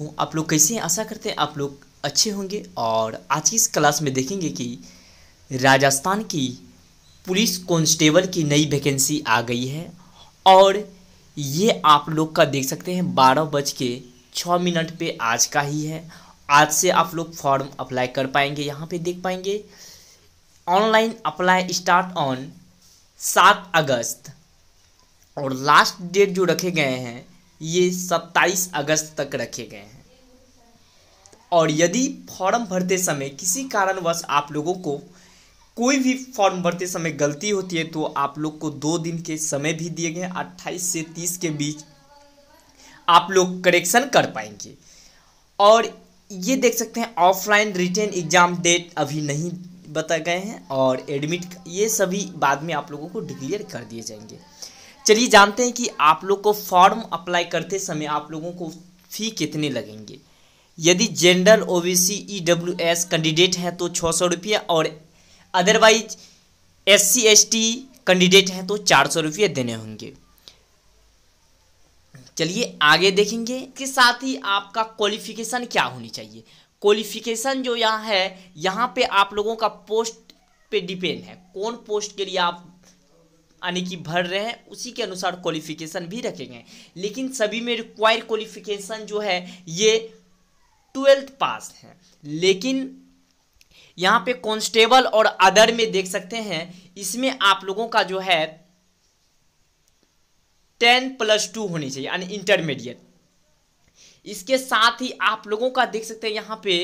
हूँ आप लोग कैसे हैं आशा करते हैं आप लोग अच्छे होंगे और आज की इस क्लास में देखेंगे कि राजस्थान की पुलिस कांस्टेबल की नई वैकेंसी आ गई है और ये आप लोग का देख सकते हैं बारह बज के छः मिनट पे आज का ही है आज से आप लोग फॉर्म अप्लाई कर पाएंगे यहाँ पे देख पाएंगे ऑनलाइन अप्लाई स्टार्ट ऑन सात अगस्त और लास्ट डेट जो रखे गए हैं ये 27 अगस्त तक रखे गए हैं और यदि फॉर्म भरते समय किसी कारणवश आप लोगों को कोई भी फॉर्म भरते समय गलती होती है तो आप लोग को दो दिन के समय भी दिए गए हैं अट्ठाईस से तीस के बीच आप लोग करेक्शन कर पाएंगे और ये देख सकते हैं ऑफलाइन रिटर्न एग्ज़ाम डेट अभी नहीं बता गए हैं और एडमिट ये सभी बाद में आप लोगों को डिक्लेयर कर दिए जाएंगे चलिए जानते हैं कि आप लोग को फॉर्म अप्लाई करते समय आप लोगों को फ़ी कितने लगेंगे यदि general O B C E W S candidate हैं तो छः सौ रुपये और otherwise S C S T candidate हैं तो चार सौ रुपये देने होंगे चलिए आगे देखेंगे कि साथ ही आपका क्वालिफिकेशन क्या होनी चाहिए क्वालिफिकेशन जो यहाँ है यहाँ पे आप लोगों का पोस्ट पे डिपेंड है कौन पोस्ट के लिए आप यानी कि भर रहे हैं उसी के अनुसार क्वालिफिकेशन भी रखेंगे लेकिन सभी में रिक्वायर क्वालिफिकेशन जो है ये ट्वेल्थ पास है लेकिन यहाँ पे कॉन्स्टेबल और अदर में देख सकते हैं इसमें आप लोगों का जो है टेन प्लस टू होनी चाहिए यानी इंटरमीडिएट इसके साथ ही आप लोगों का देख सकते हैं यहाँ पे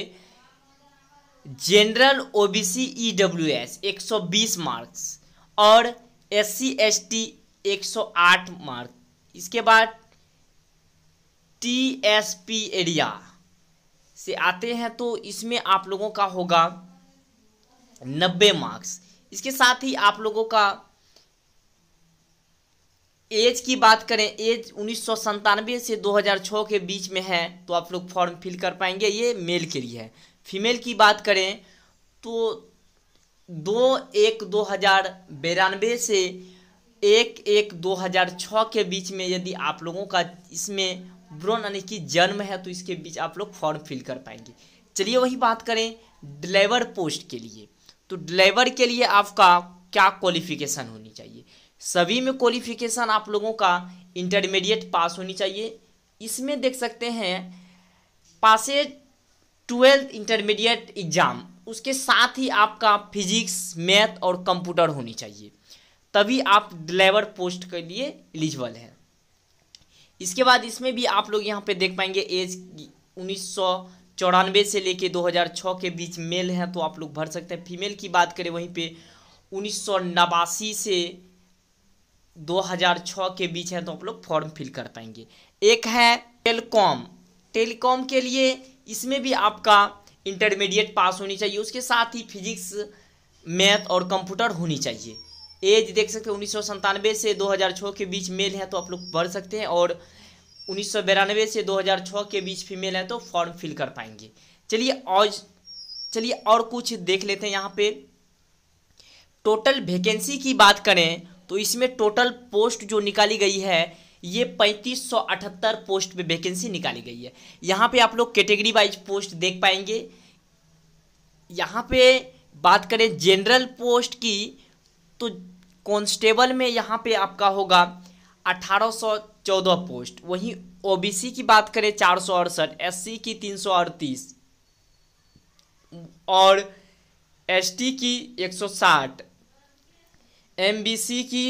जनरल ओबीसी ईडब्ल्यूएस 120 मार्क्स और एस सी एस टी एक सौ आठ मार्क इसके बाद टी एस पी एरिया से आते हैं तो इसमें आप लोगों का होगा नब्बे मार्क्स इसके साथ ही आप लोगों का एज की बात करें एज उन्नीस सौ संतानवे से 2006 के बीच में है तो आप लोग फॉर्म फिल कर पाएंगे ये मेल के लिए है फीमेल की बात करें तो दो एक दो हज़ार बिरानवे से एक एक दो हज़ार छः के बीच में यदि आप लोगों का इसमें ब्रोन यानी कि जन्म है तो इसके बीच आप लोग फॉर्म फिल कर पाएंगे चलिए वही बात करें ड्राइवर पोस्ट के लिए तो ड्राइवर के लिए आपका क्या क्वालिफिकेशन होनी चाहिए सभी में क्वालिफिकेशन आप लोगों का इंटरमीडिएट पास होनी चाहिए इसमें देख सकते हैं पासे ट्वेल्थ इंटरमीडिएट एग्ज़ाम उसके साथ ही आपका फिजिक्स मैथ और कंप्यूटर होनी चाहिए तभी आप लेबर पोस्ट के लिए एलिजिबल हैं इसके बाद इसमें भी आप लोग यहाँ पे देख पाएंगे एज उन्नीस चौरानवे से लेके 2006 के बीच मेल हैं तो आप लोग भर सकते हैं फीमेल की बात करें वहीं पे उन्नीस से 2006 के बीच हैं तो आप लोग फॉर्म फिल कर पाएंगे एक है टेलीकॉम टेलीकॉम के लिए इसमें भी आपका इंटरमीडिएट पास होनी चाहिए उसके साथ ही फिजिक्स मैथ और कंप्यूटर होनी चाहिए एज देख सकते हैं उन्नीस से 2006 के बीच मेल है तो आप लोग पढ़ सकते हैं और उन्नीस से 2006 के बीच फीमेल हैं तो फॉर्म फिल कर पाएंगे चलिए और चलिए और कुछ देख लेते हैं यहाँ पे टोटल वैकेंसी की बात करें तो इसमें टोटल पोस्ट जो निकाली गई है ये 3578 पोस्ट पे वैकेंसी निकाली गई है यहाँ पे आप लोग कैटेगरी वाइज पोस्ट देख पाएंगे यहाँ पे बात करें जनरल पोस्ट की तो कांस्टेबल में यहाँ पे आपका होगा 1814 पोस्ट वहीं ओबीसी की बात करें चार सौ अड़सठ एस की तीन सौ अड़तीस और एसटी की 160 एमबीसी की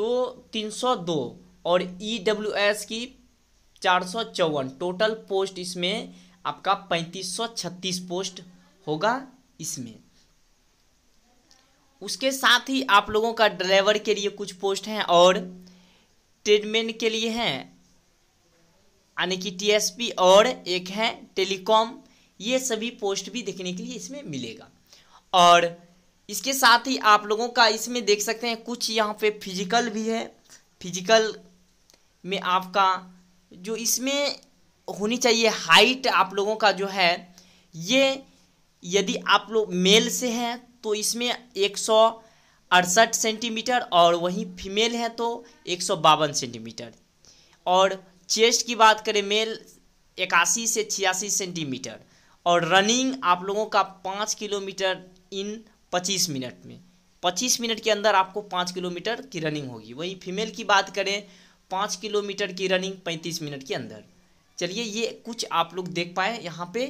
तो 302 और ई डब्ल्यू एस की चार सौ चौवन टोटल पोस्ट इसमें आपका पैंतीस सौ छत्तीस पोस्ट होगा इसमें उसके साथ ही आप लोगों का ड्राइवर के लिए कुछ पोस्ट हैं और ट्रेडमैन के लिए हैं यानी कि टीएसपी और एक है टेलीकॉम ये सभी पोस्ट भी देखने के लिए इसमें मिलेगा और इसके साथ ही आप लोगों का इसमें देख सकते हैं कुछ यहाँ पे फिजिकल भी है फिजिकल में आपका जो इसमें होनी चाहिए हाइट आप लोगों का जो है ये यदि आप लोग मेल से हैं तो इसमें एक सौ अड़सठ सेंटीमीटर और वहीं फीमेल हैं तो एक सौ बावन सेंटीमीटर और चेस्ट की बात करें मेल इक्यासी से छियासी सेंटीमीटर और रनिंग आप लोगों का पाँच किलोमीटर इन पच्चीस मिनट में पच्चीस मिनट के अंदर आपको पाँच किलोमीटर की रनिंग होगी वहीं फीमेल की बात करें पाँच किलोमीटर की रनिंग पैंतीस मिनट के अंदर चलिए ये कुछ आप लोग देख पाए यहाँ पे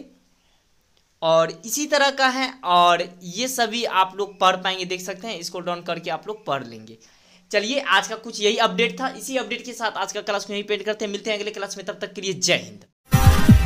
और इसी तरह का है और ये सभी आप लोग पढ़ पाएंगे देख सकते हैं इसको डाउन करके आप लोग पढ़ लेंगे चलिए आज का कुछ यही अपडेट था इसी अपडेट के साथ आज का क्लास को यही पेंट करते हैं मिलते हैं अगले क्लास में तब तक के लिए जय हिंद